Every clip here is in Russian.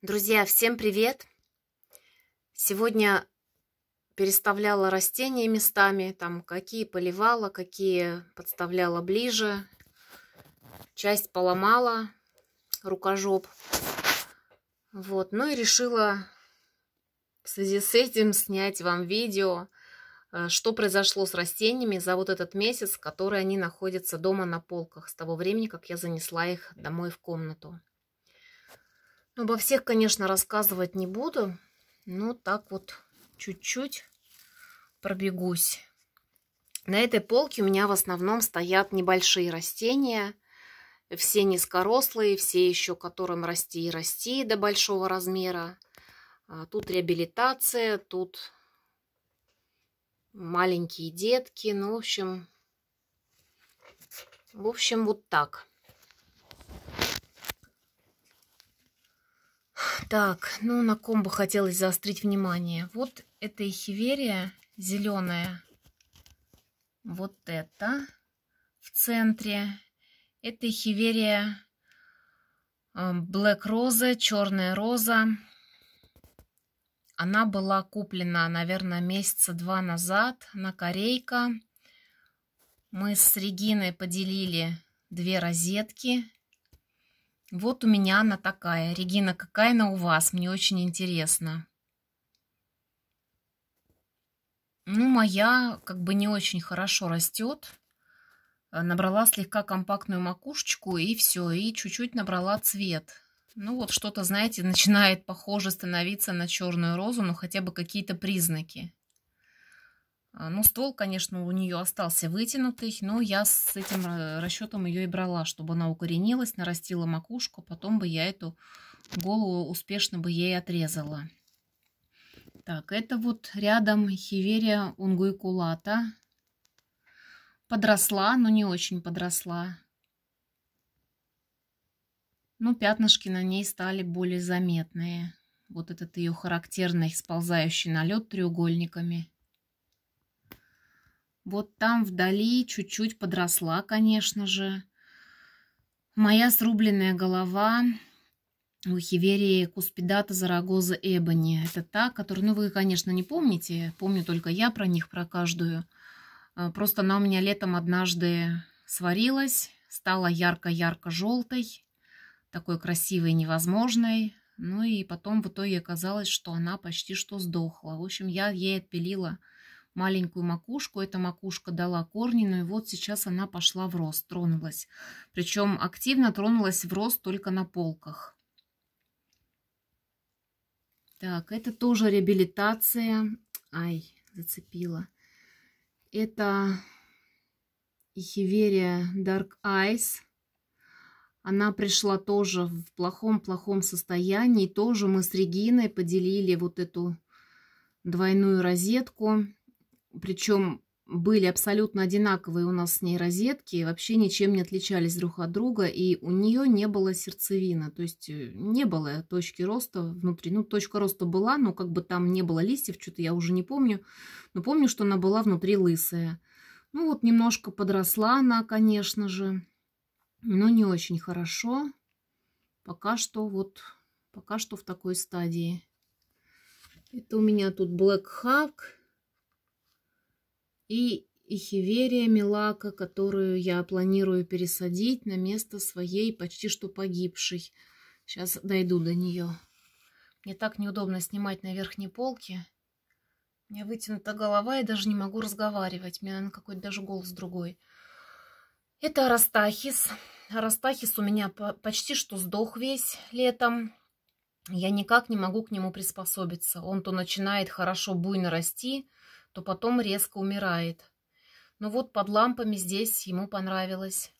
Друзья, всем привет! Сегодня переставляла растения местами, там какие поливала, какие подставляла ближе. Часть поломала, рукожоп. Вот, ну и решила в связи с этим снять вам видео, э, что произошло с растениями за вот этот месяц, который они находятся дома на полках, с того времени, как я занесла их домой в комнату. Обо всех, конечно, рассказывать не буду, но так вот чуть-чуть пробегусь. На этой полке у меня в основном стоят небольшие растения. Все низкорослые, все еще которым расти и расти до большого размера. А, тут реабилитация, тут маленькие детки. Ну, в общем, в общем, вот так. Так, ну на ком бы хотелось заострить внимание? Вот эта эхиверия зеленая. Вот это в центре. Это эхиверия э, Black Роза, черная роза. Она была куплена, наверное, месяца два назад на Корейка. Мы с Региной поделили две розетки. Вот у меня она такая. Регина, какая она у вас? Мне очень интересно. Ну, моя как бы не очень хорошо растет. Э, набрала слегка компактную макушечку и все, и чуть-чуть набрала цвет. Ну вот что-то, знаете, начинает похоже становиться на черную розу, но хотя бы какие-то признаки. А, ну, ствол, конечно, у нее остался вытянутый, но я с этим э, расчетом ее и брала, чтобы она укоренилась, нарастила макушку, потом бы я эту голову успешно бы ей отрезала. Так, это вот рядом хиверия унгуикулата. Подросла, но не очень подросла. Ну пятнышки на ней стали более заметные. Вот этот ее характерный сползающий налет треугольниками. Вот там вдали чуть-чуть подросла, конечно же. Моя срубленная голова у Хиверии Куспидата Зарагоза Эбони. Это та, которую, ну, вы, конечно, не помните. Помню только я про них, про каждую. А, просто она у меня летом однажды сварилась, стала ярко-ярко желтой, такой красивой невозможной. Ну и потом в итоге оказалось, что она почти что сдохла. В общем, я ей отпилила маленькую макушку. Эта макушка дала корни, но ну и вот сейчас она пошла в рост, тронулась. Причем активно тронулась в рост только на полках. Так, это тоже реабилитация. Ай, зацепила. Это Ихиверия Dark Eyes. Она пришла тоже в плохом-плохом состоянии. Тоже мы с Региной поделили вот эту двойную розетку. Причем были абсолютно одинаковые у нас с ней розетки, вообще ничем не отличались друг от друга, и у нее не было сердцевины, то есть э, не было точки роста внутри. Ну, точка роста была, но как бы там не было листьев, что-то я уже не помню, но помню, что она была внутри лысая. Ну, вот немножко подросла она, конечно же, но не очень хорошо. Пока что вот, пока что в такой стадии. Это у меня тут Black Hawk и Ихиверия Милака, которую я планирую пересадить на место своей почти что погибшей. Сейчас дойду до нее. Мне так неудобно снимать на верхней полке. У меня вытянута голова, и даже не могу разговаривать. У меня, наверное, какой-то даже голос другой. Это Арастахис. Арастахис у меня почти что сдох весь летом. Я никак не могу к нему приспособиться. Он то начинает хорошо буйно расти, то потом резко умирает. Но вот под лампами здесь ему понравилось.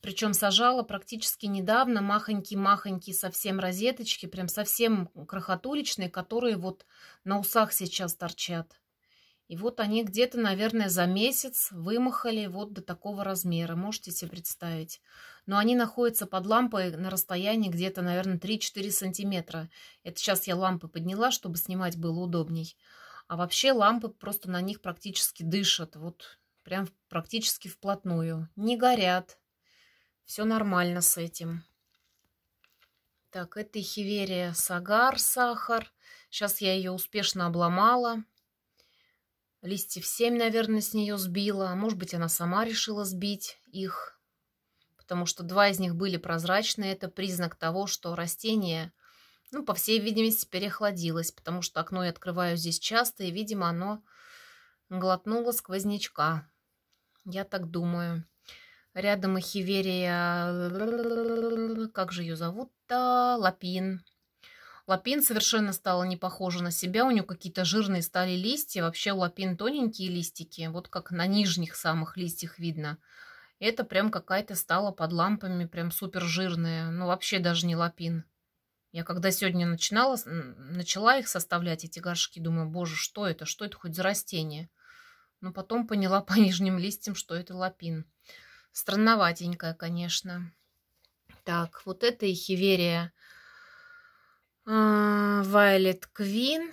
Причем сажала практически недавно махонькие-махонькие совсем розеточки, прям совсем крохотулечные, которые вот на усах сейчас торчат. И вот они где-то, наверное, за месяц вымахали вот до такого размера. Можете себе представить. Но они находятся под лампой на расстоянии где-то, наверное, 3-4 сантиметра. Это сейчас я лампы подняла, чтобы снимать было удобней. А вообще лампы просто на них практически дышат. Вот прям практически вплотную. Не горят. Все нормально с этим. Так, это хиверия сагар, сахар. Сейчас я ее успешно обломала. Листьев 7, наверное, с нее сбила. Может быть, она сама решила сбить их. Потому что два из них были прозрачные. Это признак того, что растение ну, по всей видимости, переохладилось, потому что окно я открываю здесь часто, и, видимо, оно глотнуло сквознячка. Я так думаю. Рядом Эхиверия... Как же ее зовут-то? Лапин. Лапин совершенно стала не похожа на себя. У нее какие-то жирные стали листья. Вообще у лапин тоненькие листики. Вот как на нижних самых листьях видно. Это прям какая-то стала под лампами прям супер жирная. Ну, вообще даже не лапин. Я когда сегодня начинала, начала их составлять, эти горшки, думаю, боже, что это? Что это хоть за растение? Но потом поняла по нижним листьям, что это лапин. Странноватенькая, конечно. Так, вот это эхиверия Вайлет Квин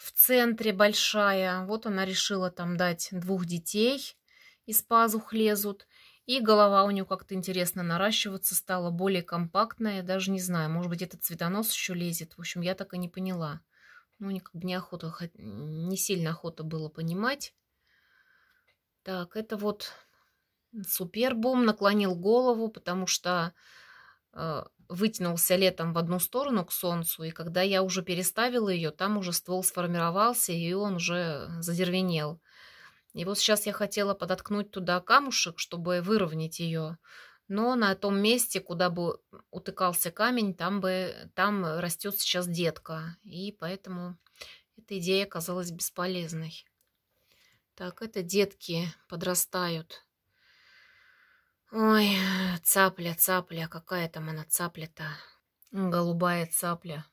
в центре большая. Вот она решила там дать двух детей. Из пазух лезут. И голова у нее как-то интересно наращиваться стала, более компактная, я даже не знаю, может быть, этот цветонос еще лезет. В общем, я так и не поняла. Ну, не, как бы не, не сильно охота было понимать. Так, это вот супербум наклонил голову, потому что э, вытянулся летом в одну сторону к солнцу, и когда я уже переставила ее, там уже ствол сформировался, и он уже задервенел. И вот сейчас я хотела подоткнуть туда камушек, чтобы выровнять ее, но на том месте, куда бы утыкался камень, там бы там растет сейчас детка, и поэтому эта идея казалась бесполезной. Так, это детки подрастают. Ой, цапля, цапля, какая там она цапля-то? Голубая цапля.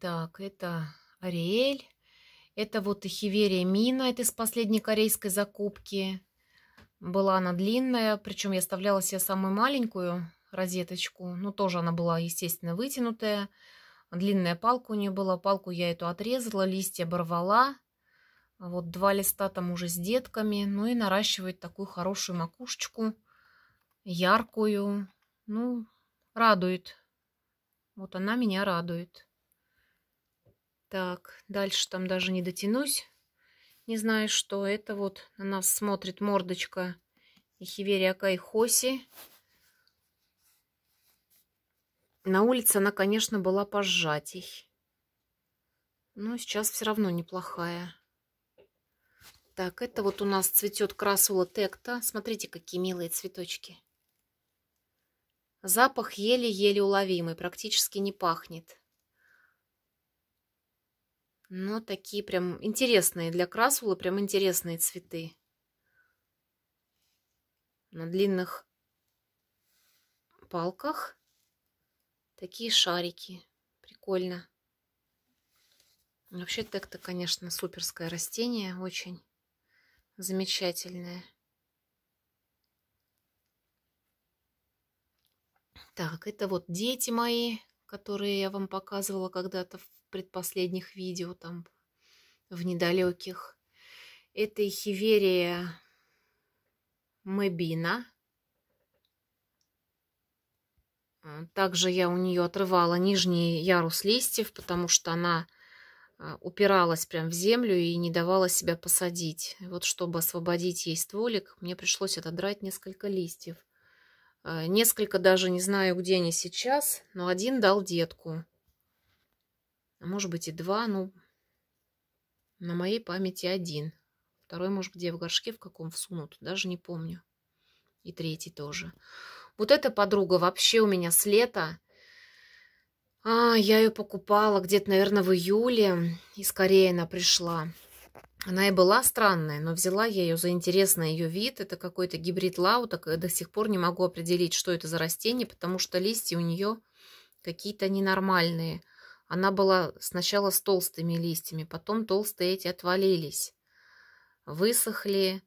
Так, это Ариэль. Это вот и хиверия мина, это из последней корейской закупки. Была она длинная, причем я оставляла себе самую маленькую розеточку. Ну, тоже она была, естественно, вытянутая. Длинная палка у нее была. Палку я эту отрезала, листья оборвала. Вот два листа там уже с детками. Ну и наращивает такую хорошую макушечку. Яркую. Ну, радует. Вот она меня радует. Так, дальше там даже не дотянусь. Не знаю, что это. Вот на нас смотрит мордочка Ихиверия Кайхоси. На улице она, конечно, была пожатей. Но сейчас все равно неплохая. Так, это вот у нас цветет красула текта. Смотрите, какие милые цветочки. Запах еле-еле уловимый, практически не пахнет. Но ну, такие прям интересные для красула, прям интересные цветы. На длинных палках такие шарики. Прикольно. Вообще так-то конечно, суперское растение, очень замечательное. Так, это вот дети мои, которые я вам показывала когда-то в предпоследних видео там в недалеких. Это хиверия мебина э, Также я у нее отрывала нижний ярус листьев, потому что она э, упиралась прям в землю и не давала себя посадить. Вот чтобы освободить ей стволик, мне пришлось отодрать несколько листьев. Э, несколько даже не знаю, где они сейчас, но один дал детку. А может быть и два, ну, на моей памяти один. Второй, может, где в горшке в каком всунут, даже не помню. И третий тоже. Вот эта подруга вообще у меня с лета. А, я ее покупала где-то, наверное, в июле. И скорее она пришла. Она и была странная, но взяла я ее за интересный ее вид. Это какой-то гибрид лауток. Я до сих пор не могу определить, что это за растение, потому что листья у нее какие-то ненормальные. Она была сначала с толстыми листьями, потом толстые эти отвалились, высохли,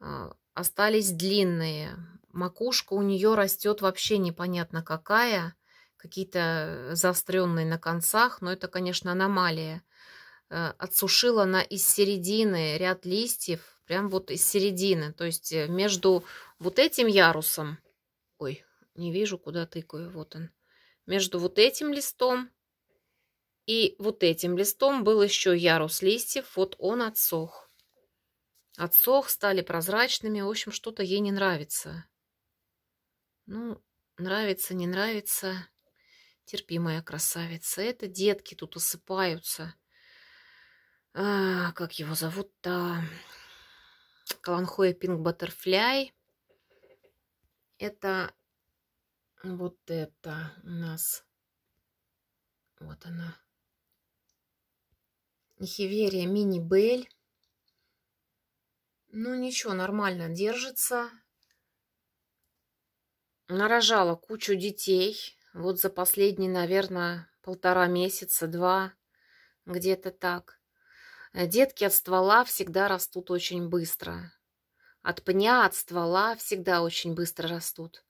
а, остались длинные. Макушка у нее растет вообще непонятно какая, какие-то заостренные на концах, но это, конечно, аномалия. Э, отсушила она из середины ряд листьев, прям вот из середины, то есть э, между вот этим ярусом, ой, не вижу, куда тыкаю, вот он, между вот этим листом и вот этим листом был еще ярус листьев, вот он отсох. Отсох, стали прозрачными, в общем, что-то ей не нравится. Ну, нравится, не нравится, Терпимая красавица. Это детки тут усыпаются. А, как его зовут-то? Каланхоя Пинг Баттерфляй. Это вот это у нас. Вот она. Нехиверия Мини Бель. Ну ничего, нормально держится. Нарожала кучу детей. Вот за последние, наверное, полтора месяца, два, где-то так. Детки от ствола всегда растут очень быстро. От пня, от ствола всегда очень быстро растут.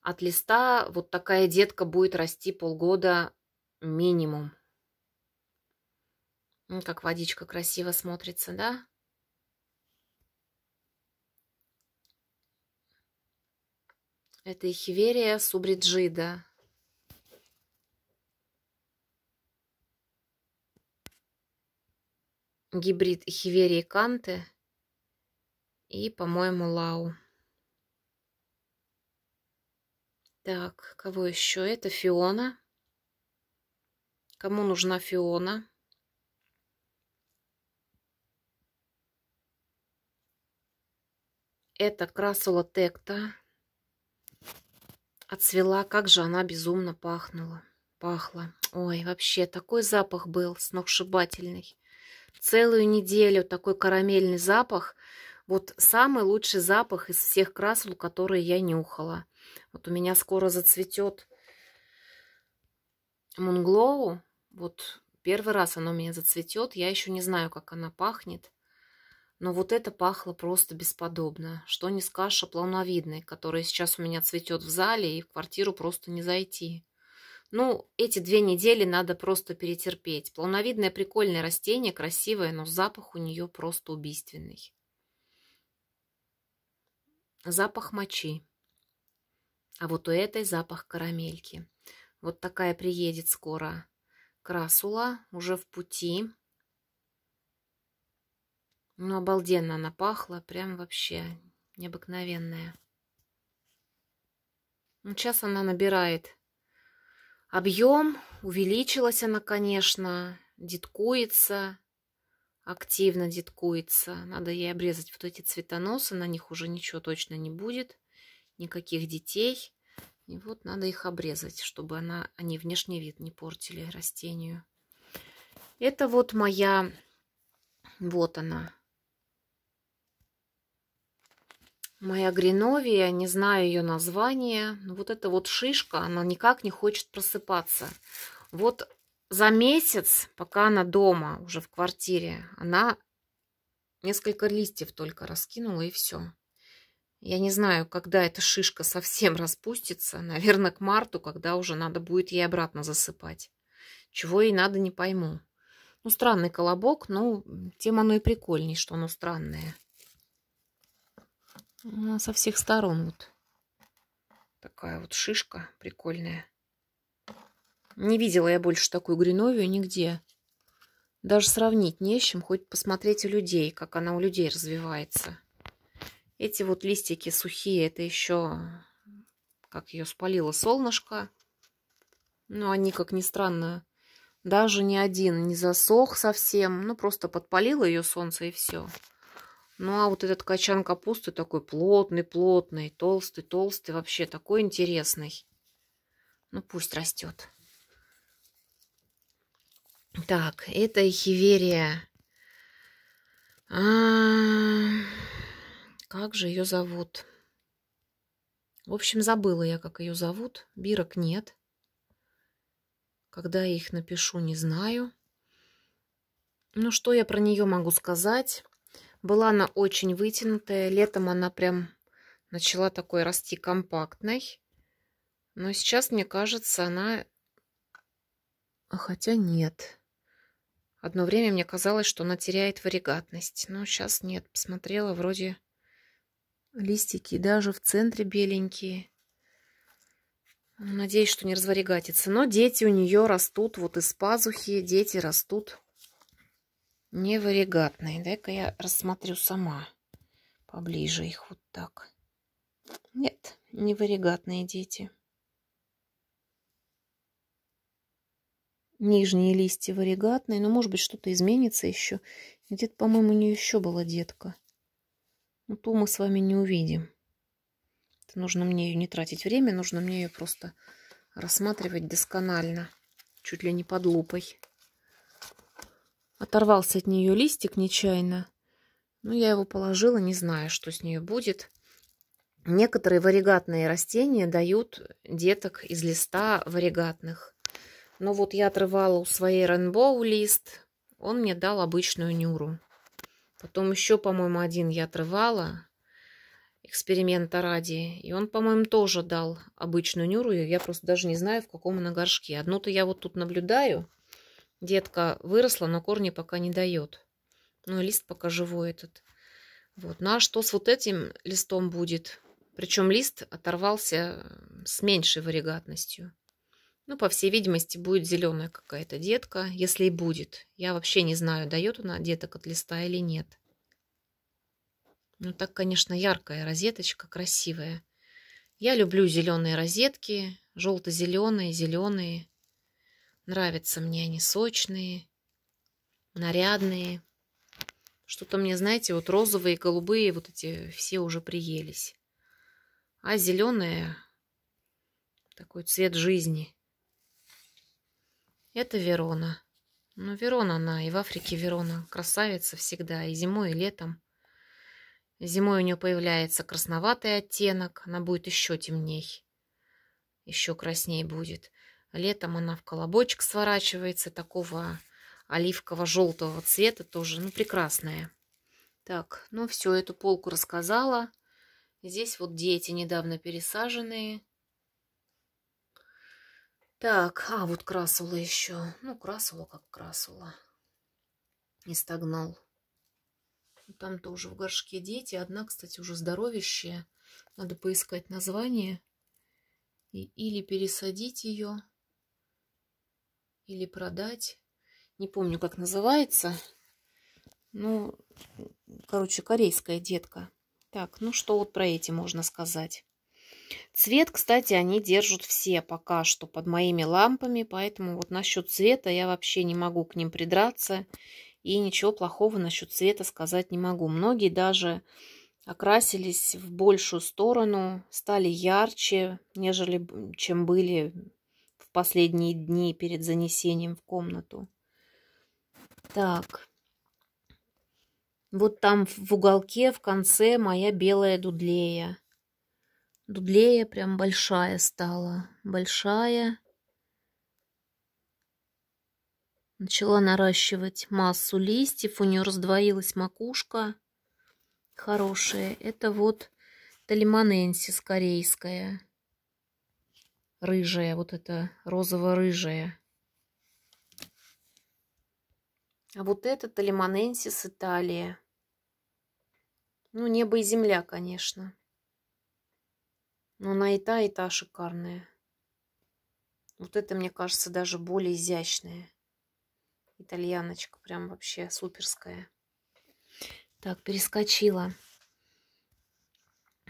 От листа вот такая детка будет расти полгода минимум. Как водичка красиво смотрится, да? Это Ихверия субриджида. Гибрид Ихверии канты и, по-моему, лау. Так, кого еще? Это Фиона. Кому нужна Фиона? Это красула Текта. Отцвела, как же она безумно пахнула. Пахла. Ой, вообще, такой запах был сногсшибательный. Целую неделю такой карамельный запах. Вот самый лучший запах из всех красул, которые я нюхала. Вот у меня скоро зацветет Мунглоу. Вот первый раз оно у меня зацветет. Я еще не знаю, как она пахнет. Но вот это пахло просто бесподобно. Что не скажешь о плавновидной, которая сейчас у меня цветет в зале, и в квартиру просто не зайти. Ну, эти две недели надо просто перетерпеть. Плавновидное прикольное растение, красивое, но запах у нее просто убийственный. Запах мочи. А вот у этой запах карамельки. Вот такая приедет скоро красула, уже в пути. Ну, обалденно она пахла, прям вообще необыкновенная. Ну, сейчас она набирает объем, увеличилась она, конечно, деткуется, активно деткуется. Надо ей обрезать вот эти цветоносы, на них уже ничего точно не будет, никаких детей. И вот надо их обрезать, чтобы она, они внешний вид не портили растению. Это вот моя, вот она, Моя гриновия, не знаю ее название, вот эта вот шишка, она никак не хочет просыпаться. Вот за месяц, пока она дома, уже в квартире, она несколько листьев только раскинула и все. Я не знаю, когда эта шишка совсем распустится. Наверное, к марту, когда уже надо будет ей обратно засыпать. Чего ей надо, не пойму. Ну, странный колобок, но тем оно и прикольней, что оно странное. Она со всех сторон вот такая вот шишка прикольная. Не видела я больше такую гриновию нигде. Даже сравнить не с чем, хоть посмотреть у людей, как она у людей развивается. Эти вот листики сухие, это еще как ее спалило солнышко. Но ну, они, как ни странно, даже ни один не засох совсем. Ну, просто подпалило ее солнце и все. Ну а вот этот качан капусты такой плотный-плотный, толстый-толстый, вообще такой интересный. Ну пусть растет. Так, это эхиверия. А -а -а как же ее зовут? В общем, забыла я, как ее зовут. Бирок нет. Когда я их напишу, не знаю. Ну, что я про нее могу сказать? Была она очень вытянутая. Летом она прям начала такой расти компактной. Но сейчас, мне кажется, она... А хотя нет. Одно время мне казалось, что она теряет варигатность. Но сейчас нет. Посмотрела, вроде листики даже в центре беленькие. Ну, надеюсь, что не разваригатится. Но дети у нее растут вот из пазухи. Дети растут неваригатные. Дай-ка я рассмотрю сама поближе их вот так. Нет, неваригатные дети. Нижние листья варигатные, но может быть что-то изменится еще. Где-то, по-моему, у нее еще была детка. Но ту мы с вами не увидим. Это нужно мне ее не тратить время, нужно мне ее просто рассматривать досконально, чуть ли не под лупой. Оторвался от нее листик нечаянно. ну я его положила, не зная, что с нее будет. Некоторые варигатные растения дают деток из листа варигатных. Но ну, вот я отрывала у своей Ренбоу лист, он мне дал обычную нюру. Потом еще, по-моему, один я отрывала, эксперимента ради. И он, по-моему, тоже дал обычную нюру. Я просто даже не знаю, в каком она горшке. Одну-то я вот тут наблюдаю, Детка выросла, но корни пока не дает. Ну и лист пока живой этот. Вот. Ну а что с вот этим листом будет? Причем лист оторвался с меньшей варигатностью. Ну, по всей видимости, будет зеленая какая-то детка, если и будет. Я вообще не знаю, дает она деток от листа или нет. Ну, так, конечно, яркая розеточка, красивая. Я люблю зеленые розетки, желто-зеленые, зеленые. Нравятся мне они сочные, нарядные. Что-то мне, знаете, вот розовые, голубые, вот эти все уже приелись. А зеленая, такой цвет жизни. Это Верона. Ну, Верона она, и в Африке Верона. Красавица всегда, и зимой, и летом. Зимой у нее появляется красноватый оттенок, она будет еще темней, еще красней будет. Летом она в колобочек сворачивается, такого оливково-желтого цвета тоже, ну, прекрасная. Так, ну все, эту полку рассказала. Здесь вот дети недавно пересаженные. Так, а вот красула еще. Ну, красула как красула. Не стогнал. Ну, там тоже в горшке дети. Одна, кстати, уже здоровящая. Надо поискать название. И, или пересадить ее или продать. Не помню, как называется. Ну, короче, корейская детка. Так, ну что вот про эти можно сказать. Цвет, кстати, они держат все пока что под моими лампами, поэтому вот насчет цвета я вообще не могу к ним придраться и ничего плохого насчет цвета сказать не могу. Многие даже окрасились в большую сторону, стали ярче, нежели чем были последние дни перед занесением в комнату. Так. Вот там в уголке в конце моя белая дудлея. Дудлея прям большая стала. Большая. Начала наращивать массу листьев. У нее раздвоилась макушка. Хорошая. Это вот талимоненсис корейская рыжая, вот это розово-рыжая. А вот это Талимоненсис Италия. Ну, небо и земля, конечно. Но она и та, и та шикарная. Вот это, мне кажется, даже более изящная. Итальяночка прям вообще суперская. Так, перескочила.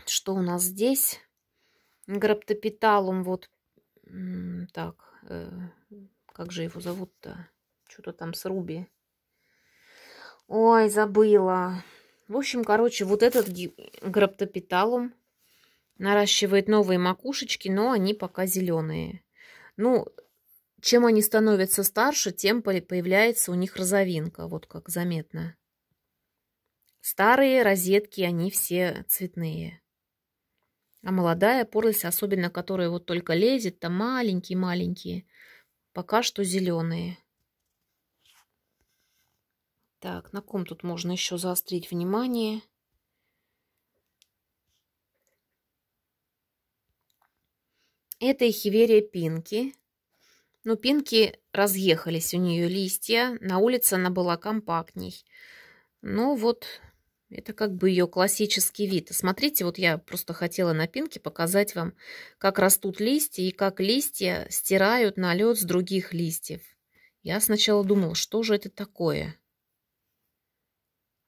Что у нас здесь? Граптопиталум вот так, э, как же его зовут-то? Что-то там с Руби. Ой, забыла. В общем, короче, вот этот граптопиталум наращивает новые макушечки, но они пока зеленые. Ну, чем они становятся старше, тем появляется у них розовинка, вот как заметно. Старые розетки, они все цветные. А молодая поросль, особенно которая вот только лезет, то маленькие-маленькие, пока что зеленые. Так, на ком тут можно еще заострить внимание? Это эхиверия пинки. Но ну, пинки разъехались у нее листья. На улице она была компактней. Но ну вот это как бы ее классический вид. Смотрите, вот я просто хотела на пинке показать вам, как растут листья и как листья стирают налет с других листьев. Я сначала думала, что же это такое.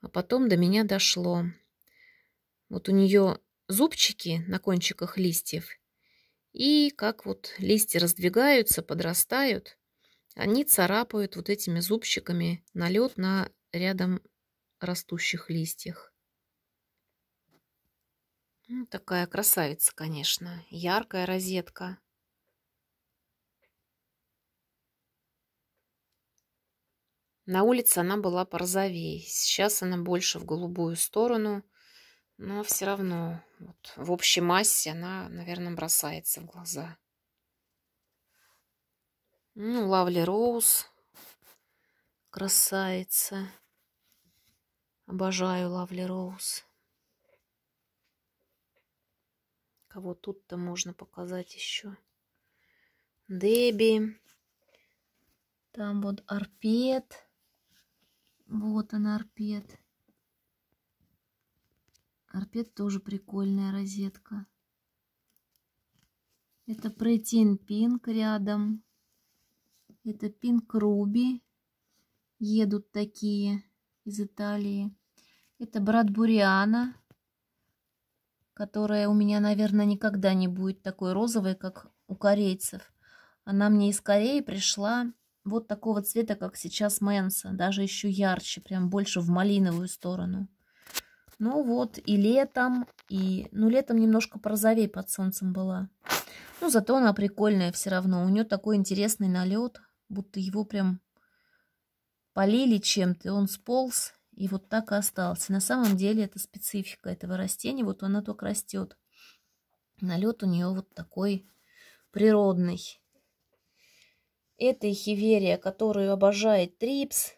А потом до меня дошло. Вот у нее зубчики на кончиках листьев. И как вот листья раздвигаются, подрастают, они царапают вот этими зубчиками налет на рядом растущих листьях. Ну, такая красавица, конечно. Яркая розетка. На улице она была порозовее. Сейчас она больше в голубую сторону. Но все равно вот, в общей массе она, наверное, бросается в глаза. Ну, Лавли Роуз. Красавица. Обожаю Лавли Роуз. Кого тут-то можно показать еще? Деби. Там вот Арпет. Вот он Арпет. Арпет тоже прикольная розетка. Это Претин Пинк рядом. Это Пинк Руби. Едут такие из Италии. Это брат Буриана, которая у меня, наверное, никогда не будет такой розовой, как у корейцев. Она мне из Кореи пришла вот такого цвета, как сейчас Мэнса, даже еще ярче, прям больше в малиновую сторону. Ну вот, и летом, и... Ну, летом немножко прозовей под солнцем была. Ну, зато она прикольная все равно. У нее такой интересный налет, будто его прям полили чем-то, он сполз и вот так и остался. На самом деле это специфика этого растения, вот она только растет. Налет у нее вот такой природный. Это хиверия, которую обожает трипс.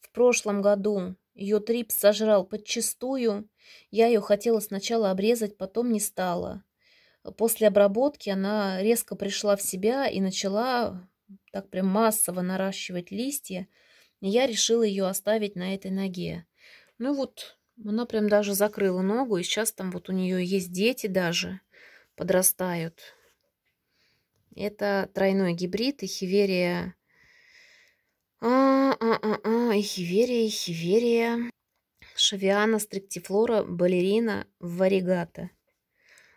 В прошлом году ее трипс сожрал подчистую. Я ее хотела сначала обрезать, потом не стала. После обработки она резко пришла в себя и начала так прям массово наращивать листья, я решила ее оставить на этой ноге. Ну вот, она прям даже закрыла ногу, и сейчас там вот у нее есть дети даже, подрастают. Это тройной гибрид, эхиверия, хиверия... А, а, а, а, и хиверия, Шавиана, стриктифлора, балерина, варигата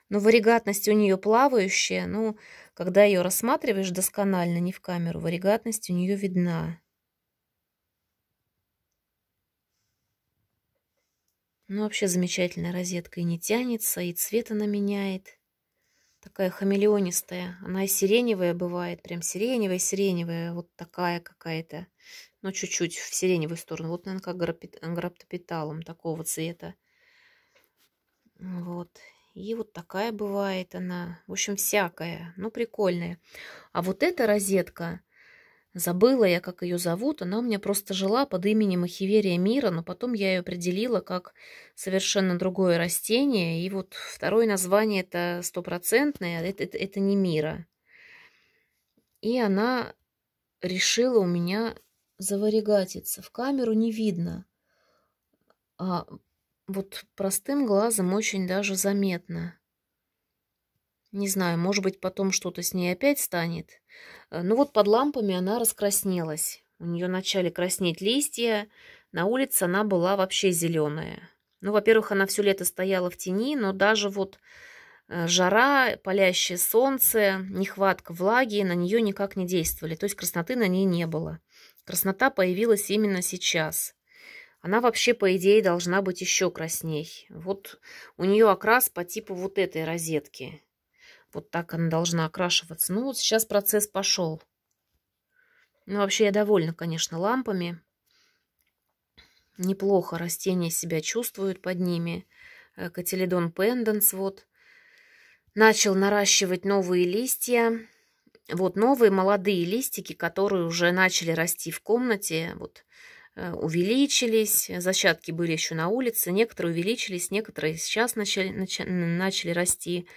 но варигатность у нее плавающая, ну, когда ее рассматриваешь досконально, не в камеру, варигатность у нее видна. Ну, вообще замечательная розетка и не тянется, и цвет она меняет. Такая хамелеонистая. Она и сиреневая бывает, прям сиреневая-сиреневая, вот такая какая-то. Но ну, чуть-чуть в сиреневую сторону. Вот, наверное, как граптопиталом такого цвета. Вот. И вот такая бывает она. В общем, всякая, но прикольная. А вот эта розетка, забыла я, как ее зовут, она у меня просто жила под именем Ахиверия Мира, но потом я ее определила как совершенно другое растение. И вот второе название это стопроцентное, это, это, это не Мира. И она решила у меня заварегатиться. В камеру не видно. А вот простым глазом очень даже заметно. Не знаю, может быть, потом что-то с ней опять станет. Э, ну вот под лампами она раскраснелась. У нее начали краснеть листья, на улице она была вообще зеленая. Ну, во-первых, она все лето стояла в тени, но даже вот э, жара, палящее солнце, нехватка влаги на нее никак не действовали. То есть красноты на ней не было. Краснота появилась именно сейчас. Она вообще, по идее, должна быть еще красней. Вот у нее окрас по типу вот этой розетки. Вот так она должна окрашиваться. Ну, вот сейчас процесс пошел. Ну, вообще, я довольна, конечно, лампами. Неплохо растения себя чувствуют под ними. Э, Кателедон пенденс, вот. Начал наращивать новые листья. Вот новые молодые листики, которые уже начали расти в комнате. Вот Э, увеличились, зачатки были еще на улице, некоторые увеличились, некоторые сейчас начали, начали, начали расти.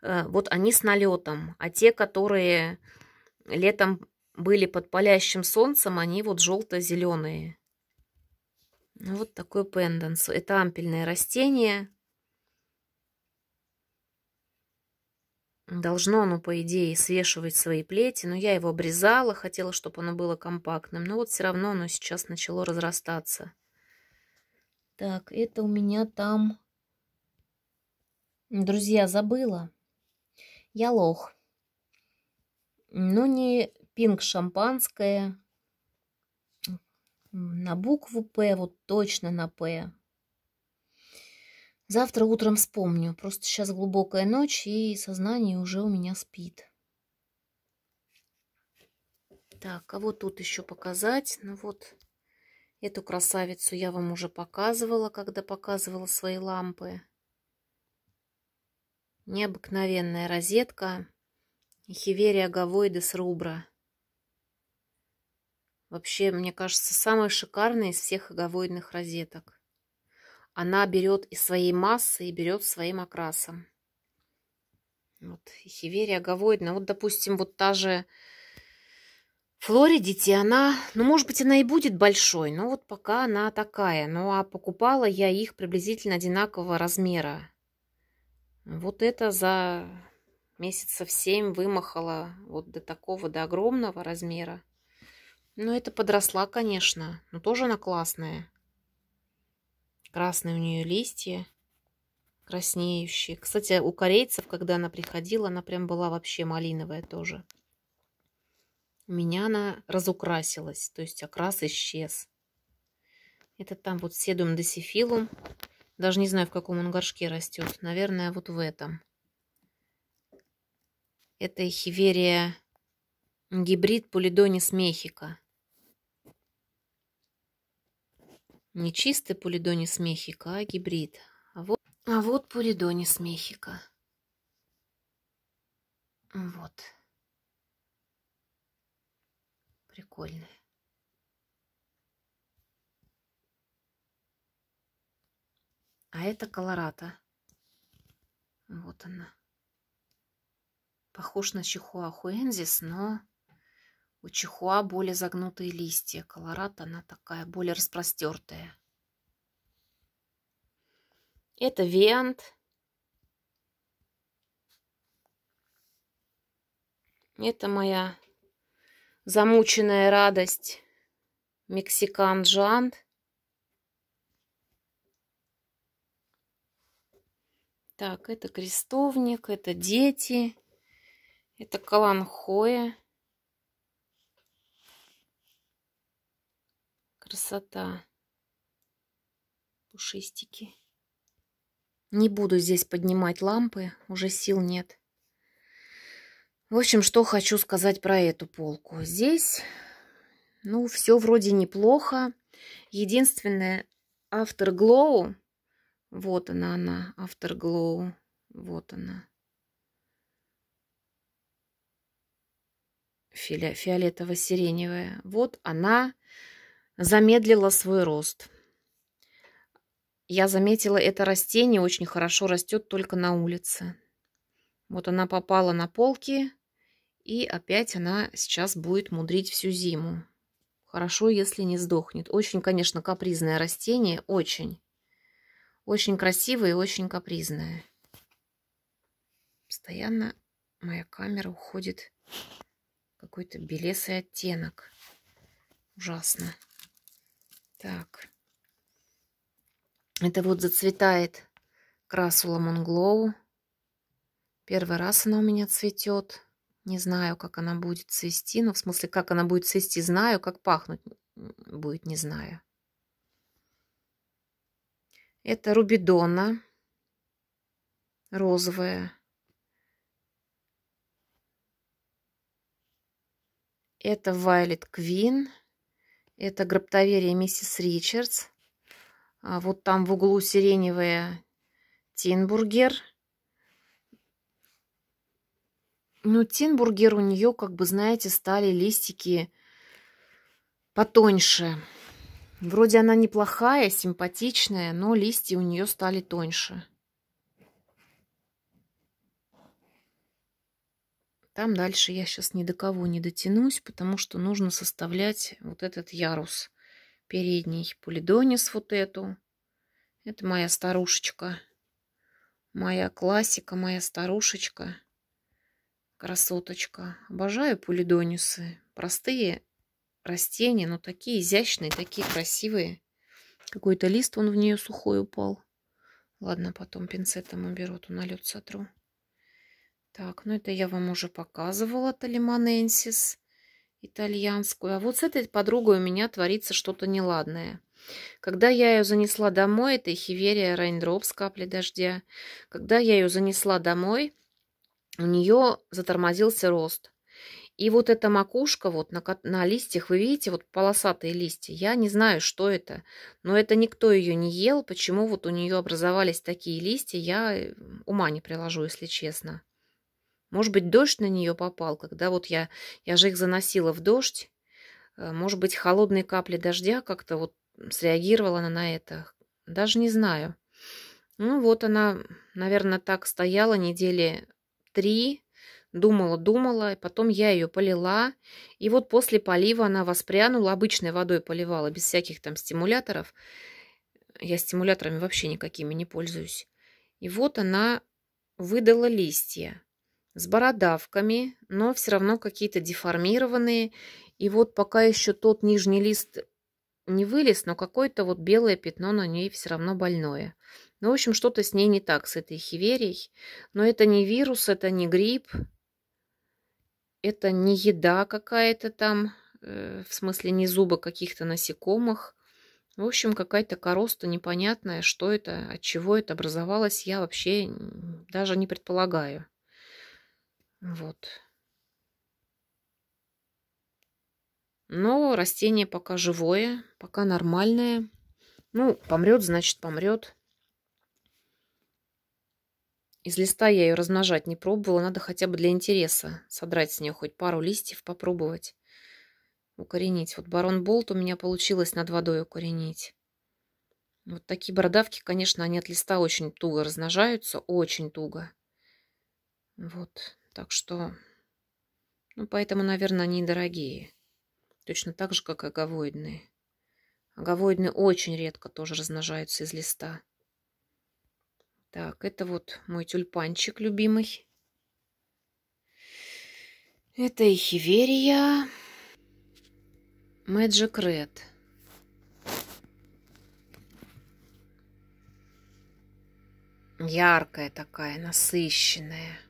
Э, вот они с налетом, а те, которые летом были под палящим солнцем, они вот желто-зеленые. Ну, вот такой пенденс. Это ампельное растение. Должно оно, по идее, свешивать свои плети, но я его обрезала, хотела, чтобы оно было компактным. Но вот все равно оно сейчас начало разрастаться. Так, это у меня там... Друзья, забыла. Я лох. Но ну, не пинг шампанское. На букву «П», вот точно на «П». Завтра утром вспомню, просто сейчас глубокая ночь, и сознание уже у меня спит. Так, кого а тут еще показать? Ну вот, эту красавицу я вам уже показывала, когда показывала свои лампы. Необыкновенная розетка. Хиверия гавоидес рубра. Вообще, мне кажется, самая шикарная из всех аговоидных розеток она берет из своей массы и берет своим окрасом. Вот, и хиверия говоидна. Ну вот, допустим, вот та же Флоридите, она, ну, может быть, она и будет большой, но вот пока она такая. Ну, а покупала я их приблизительно одинакового размера. Вот это за месяцев семь вымахала вот до такого, до огромного размера. Но ну, это подросла, конечно, но тоже она классная. Красные у нее листья, краснеющие. Кстати, у корейцев, когда она приходила, она прям была вообще малиновая тоже. У меня она разукрасилась, то есть окрас исчез. Это там вот седум досифилум. Даже не знаю, в каком он горшке растет. Наверное, вот в этом. Это хиверия гибрид полидонис мехика. Не чистый Пулидони смехика, а гибрид. А вот, а вот Пулидони смехика. Вот. Прикольная. А это колората. Вот она. Похож на чихуахуэнзис, но у чихуа более загнутые листья. Колорад она такая, более распростертая. Это вент. Это моя замученная радость. Мексикан Джан. Так, это крестовник, это дети, это каланхоя. красота. Пушистики. Не буду здесь поднимать лампы, уже сил нет. В общем, что хочу сказать про эту полку. Здесь, ну, все вроде неплохо. Единственное, Afterglow. вот она она, Afterglow. вот она. Фиолетово-сиреневая. Вот она замедлила свой рост. Я заметила, это растение очень хорошо растет только на улице. Вот она попала на полки, и опять она сейчас будет мудрить всю зиму. Хорошо, если не сдохнет. Очень, конечно, капризное растение, очень. Очень красивое и очень капризное. Постоянно моя камера уходит какой-то белесый оттенок. Ужасно. Так. Это вот зацветает красула Монглоу. Первый раз она у меня цветет. Не знаю, как она будет цвести. но в смысле, как она будет цвести, знаю. Как пахнуть будет, не знаю. Это Рубидона. Розовая. Это Вайлет Квин. Это гробтоверия миссис Ричардс. А вот там в углу сиреневая Тинбургер. Ну, Тинбургер у нее, как бы, знаете, стали листики потоньше. Вроде она неплохая, симпатичная, но листья у нее стали тоньше. Там дальше я сейчас ни до кого не дотянусь, потому что нужно составлять вот этот ярус. Передний полидонис вот эту. Это моя старушечка. Моя классика, моя старушечка. Красоточка. Обожаю полидонисы. Простые растения, но такие изящные, такие красивые. Какой-то лист, он в нее сухой упал. Ладно, потом пинцетом уберу, а то налет сотру. Так, ну это я вам уже показывала, Талиманенсис итальянскую. А вот с этой подругой у меня творится что-то неладное. Когда я ее занесла домой, это хиверия райндроп капли дождя. Когда я ее занесла домой, у нее затормозился рост. И вот эта макушка вот на, на листьях, вы видите, вот полосатые листья, я не знаю, что это, но это никто ее не ел, почему вот у нее образовались такие листья, я э, ума не приложу, если честно. Может быть, дождь на нее попал, когда вот я, я же их заносила в дождь. Э, может быть, холодные капли дождя как-то вот среагировала она на это. Даже не знаю. Ну вот она, наверное, так стояла недели три, думала-думала, и потом я ее полила. И вот после полива она воспрянула, обычной водой поливала, без всяких там стимуляторов. Я стимуляторами вообще никакими не пользуюсь. И вот она выдала листья с бородавками, но все равно какие-то деформированные. И вот пока еще тот нижний лист не вылез, но какое-то вот белое пятно на ней все равно больное. Ну, в общем, что-то с ней не так, с этой хиверией. Но это не вирус, это не грипп, это не еда какая-то там, э, в смысле не зубы каких-то насекомых. В общем, какая-то короста непонятная, что это, от чего это образовалось, я вообще даже не предполагаю. Вот. Но растение пока живое, пока нормальное. Ну, помрет, значит, помрет. Из листа я ее размножать не пробовала. Надо хотя бы для интереса содрать с нее хоть пару листьев, попробовать укоренить. Вот барон болт у меня получилось над водой укоренить. Вот такие бородавки, конечно, они от листа очень туго размножаются, очень туго. Вот. Так что, ну, поэтому, наверное, они дорогие. Точно так же, как аговоидные. Аговоидные очень редко тоже размножаются из листа. Так, это вот мой тюльпанчик любимый. Это эхиверия Magic Red. Яркая такая, насыщенная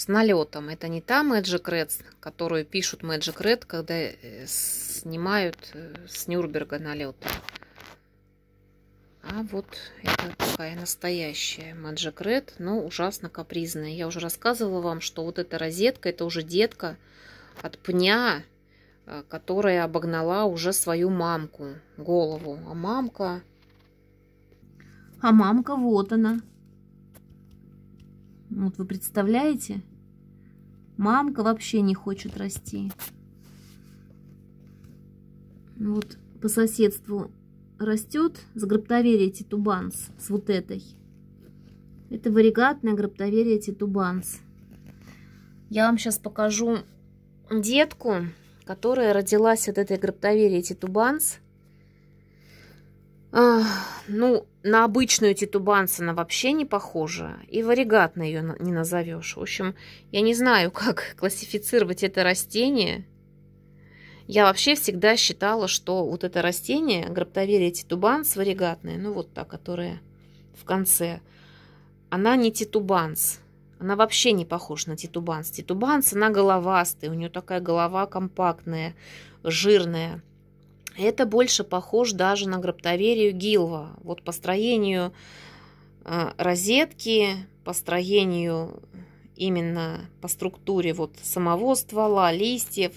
с налетом. Это не та Magic Red, которую пишут Magic Red, когда э, снимают э, с Нюрнберга налет. А вот это такая настоящая Magic Red, но ужасно капризная. Я уже рассказывала вам, что вот эта розетка, это уже детка от пня, э, которая обогнала уже свою мамку, голову. А мамка... А мамка вот она, ну, вот вы представляете? Мамка вообще не хочет расти. Вот по соседству растет с граптоверия титубанс, с вот этой. Это варигатная граптоверия титубанс. Я вам сейчас покажу детку, которая родилась от этой граптоверии титубанс. А, ну, на обычную титубанцина вообще не похожа, и варигатно ее не назовешь. В общем, я не знаю, как классифицировать это растение. Я вообще всегда считала, что вот это растение, граптоверия титубанс варигатная, ну вот та, которая в конце, она не титубанс. Она вообще не похожа на титубанс. Титубанс, она головастая, у нее такая голова компактная, жирная. Это больше похоже даже на гробтоверию Гилва. Вот построению э, розетки, построению именно по структуре вот самого ствола, листьев.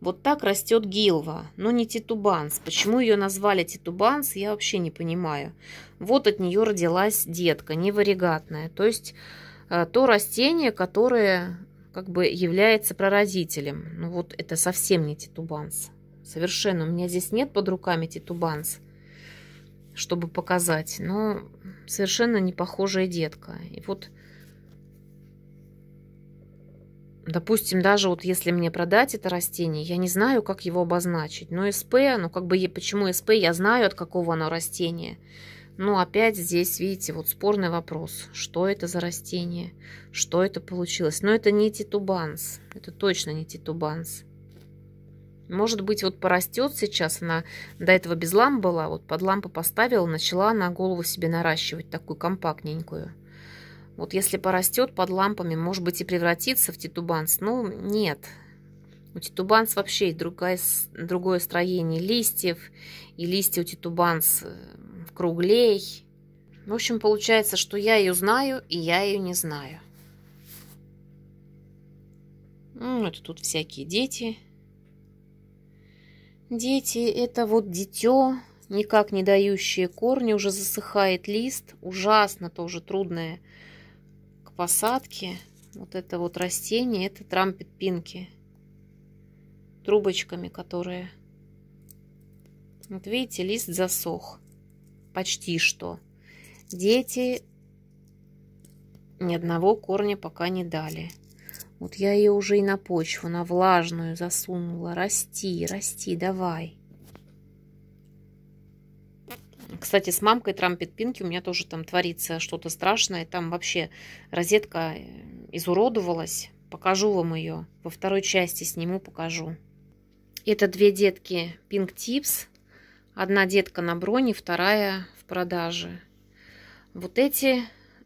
Вот так растет гилва, но не титубанс. Почему ее назвали титубанс, я вообще не понимаю. Вот от нее родилась детка, неваригатная. То есть э, то растение, которое как бы является прародителем. Ну вот это совсем не титубанс. Совершенно. У меня здесь нет под руками титубанс, чтобы показать. Но совершенно не похожая детка. И вот, допустим, даже вот если мне продать это растение, я не знаю, как его обозначить. Но СП, ну как бы, почему СП, я знаю, от какого оно растения. Но опять здесь, видите, вот спорный вопрос. Что это за растение? Что это получилось? Но это не титубанс. Это точно не титубанс. Может быть, вот порастет сейчас, она до этого без ламп была, вот под лампу поставила, начала на голову себе наращивать, такую компактненькую. Вот если порастет под лампами, может быть, и превратится в титубанс. Ну, нет. У титубанс вообще другое, другое строение листьев, и листья у титубанс э, круглей. В общем, получается, что я ее знаю, и я ее не знаю. Ну, это тут всякие дети. Дети — это вот дитё, никак не дающие корни, уже засыхает лист, ужасно тоже трудное к посадке. Вот это вот растение, это трампет пинки, трубочками которые. Вот видите, лист засох, почти что. Дети ни одного корня пока не дали. Вот я ее уже и на почву, на влажную засунула. Расти, расти, давай. Кстати, с мамкой Трампет Пинки у меня тоже там творится что-то страшное. Там вообще розетка э, изуродовалась. Покажу вам ее. Во второй части сниму, покажу. Это две детки Pink Tips. Одна детка на броне, вторая в продаже. Вот эти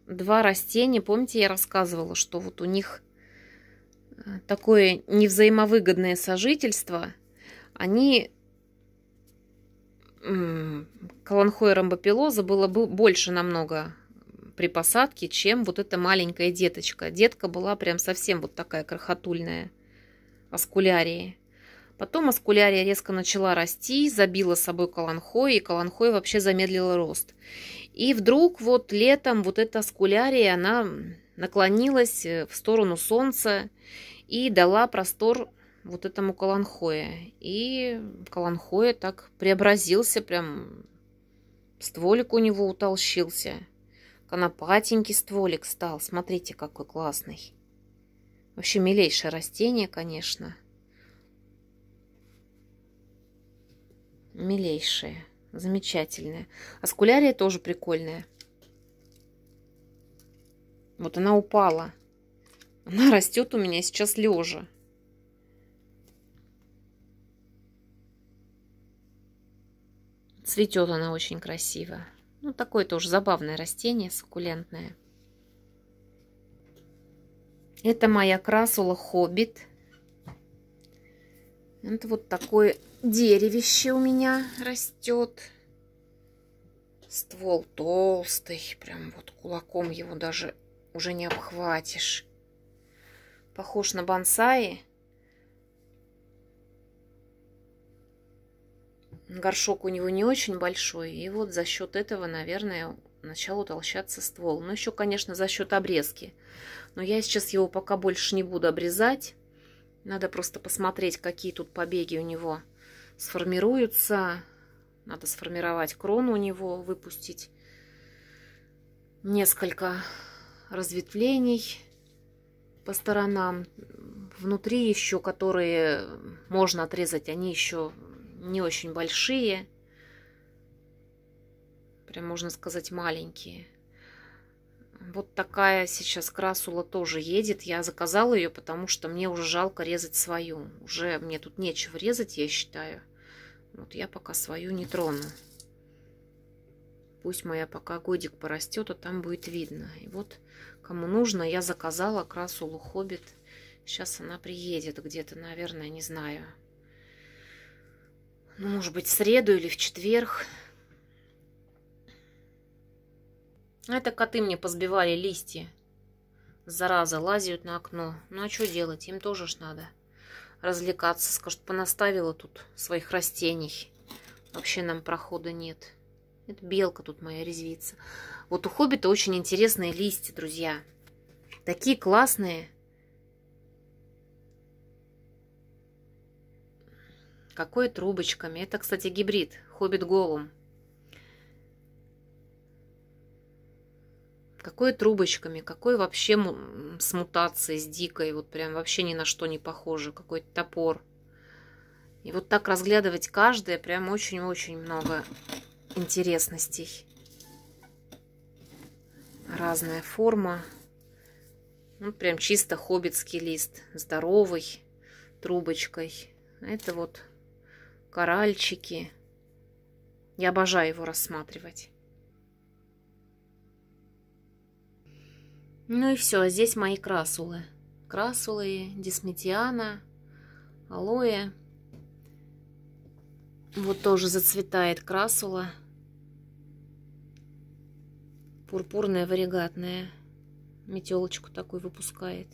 два растения, помните, я рассказывала, что вот у них Э, такое невзаимовыгодное сожительство, они каланхоя ромбопилоза было бы больше намного при посадке, чем вот эта маленькая деточка. Детка была прям совсем вот такая крохотульная аскулярии. Потом аскулярия резко начала расти, забила собой колонхой и колонхой вообще замедлила рост. И вдруг вот летом вот эта аскулярия, она наклонилась э, в сторону солнца, и дала простор вот этому Каланхое. И Каланхое так преобразился, прям стволик у него утолщился. Конопатенький стволик стал, смотрите, какой классный. Вообще милейшее растение, конечно. Милейшее, замечательное. Аскулярия тоже прикольная. Вот она упала. Она растет у меня сейчас лежа. Цветет она очень красиво. Ну, такое тоже забавное растение, суккулентное. Это моя красула Хоббит. Это вот такое деревище у меня растет. Ствол толстый, прям вот кулаком его даже уже не обхватишь похож на бонсаи. Горшок у него не очень большой, и вот за счет этого, наверное, начал утолщаться ствол. Но ну, еще, конечно, за счет обрезки. Но я сейчас его пока больше не буду обрезать. Надо просто посмотреть, какие тут побеги у него сформируются. Надо сформировать крону у него, выпустить несколько разветвлений по сторонам. Внутри еще, которые можно отрезать, они еще не очень большие. Прям можно сказать маленькие. Вот такая сейчас красула тоже едет. Я заказала ее, потому что мне уже жалко резать свою. Уже мне тут нечего резать, я считаю. Вот я пока свою не трону. Пусть моя пока годик порастет, а там будет видно. И вот Кому нужно, я заказала красулу «Хоббит». Сейчас она приедет где-то, наверное, не знаю. Ну, может быть, в среду или в четверг. Это коты мне позбивали листья. Зараза, лазят на окно. Ну, а что делать? Им тоже ж надо развлекаться. Скажут, понаставила тут своих растений. Вообще нам прохода нет. Это белка тут моя резвится. Вот у хоббита очень интересные листья, друзья. Такие классные. Какой трубочками. Это, кстати, гибрид. Хоббит голум. Какой трубочками, какой вообще с мутацией, с дикой, вот прям вообще ни на что не похоже, какой-то топор. И вот так разглядывать каждое прям очень-очень много интересностей разная форма. ну прям чисто хоббитский лист, здоровый, трубочкой. Это вот коральчики. Я обожаю его рассматривать. Ну и все, а здесь мои красулы. Красулы, дисметиана, алоэ. Вот тоже зацветает красула. Пурпурная варигатная. Метелочку такой выпускает.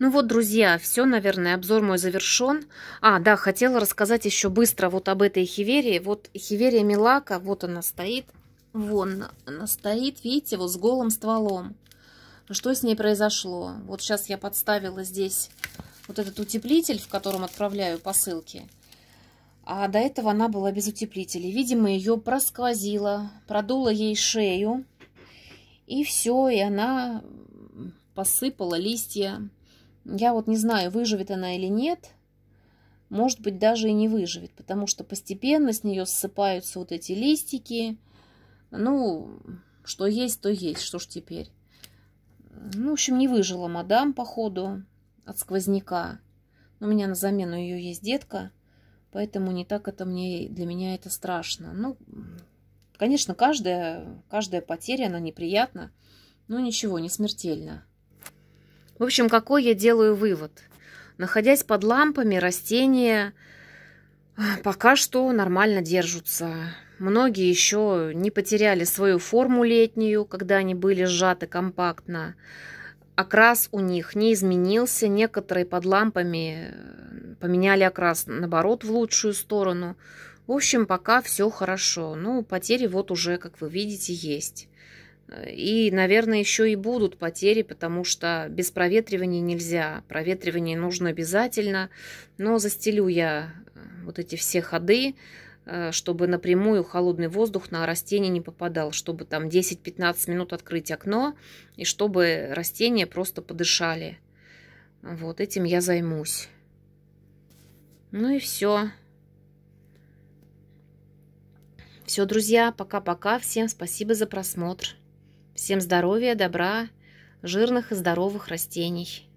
Ну вот, друзья, все, наверное, обзор мой завершен. А, да, хотела рассказать еще быстро вот об этой хиверии. Вот хиверия милака, вот она стоит. Вон она стоит, видите, вот с голым стволом. Что с ней произошло? Вот сейчас я подставила здесь вот этот утеплитель, в котором отправляю посылки. А до этого она была без утеплителей. Видимо, ее просквозило, продуло ей шею. И все, и она посыпала листья. Я вот не знаю, выживет она или нет. Может быть, даже и не выживет, потому что постепенно с нее ссыпаются вот эти листики. Ну, что есть, то есть, что ж теперь. Ну, в общем, не выжила мадам, походу, от сквозняка. У меня на замену ее есть детка. Поэтому не так это мне, для меня это страшно. Ну, конечно, каждая, каждая потеря, она неприятна, но ничего, не смертельно. В общем, какой я делаю вывод? Находясь под лампами, растения а, пока что нормально держатся. Многие еще не потеряли свою форму летнюю, когда они были сжаты компактно. Окрас у них не изменился, некоторые под лампами э, поменяли окрас, наоборот, в лучшую сторону. В общем, пока все хорошо. Ну, потери вот уже, как вы видите, есть. И, наверное, еще и будут потери, потому что без проветривания нельзя. Проветривание нужно обязательно. Но застелю я э, вот эти все ходы, э, чтобы напрямую холодный воздух на растение не попадал, чтобы там 10-15 минут открыть окно, и чтобы растения просто подышали. Вот этим я займусь. Ну и все. Все, друзья, пока-пока. Всем спасибо за просмотр. Всем здоровья, добра, жирных и здоровых растений.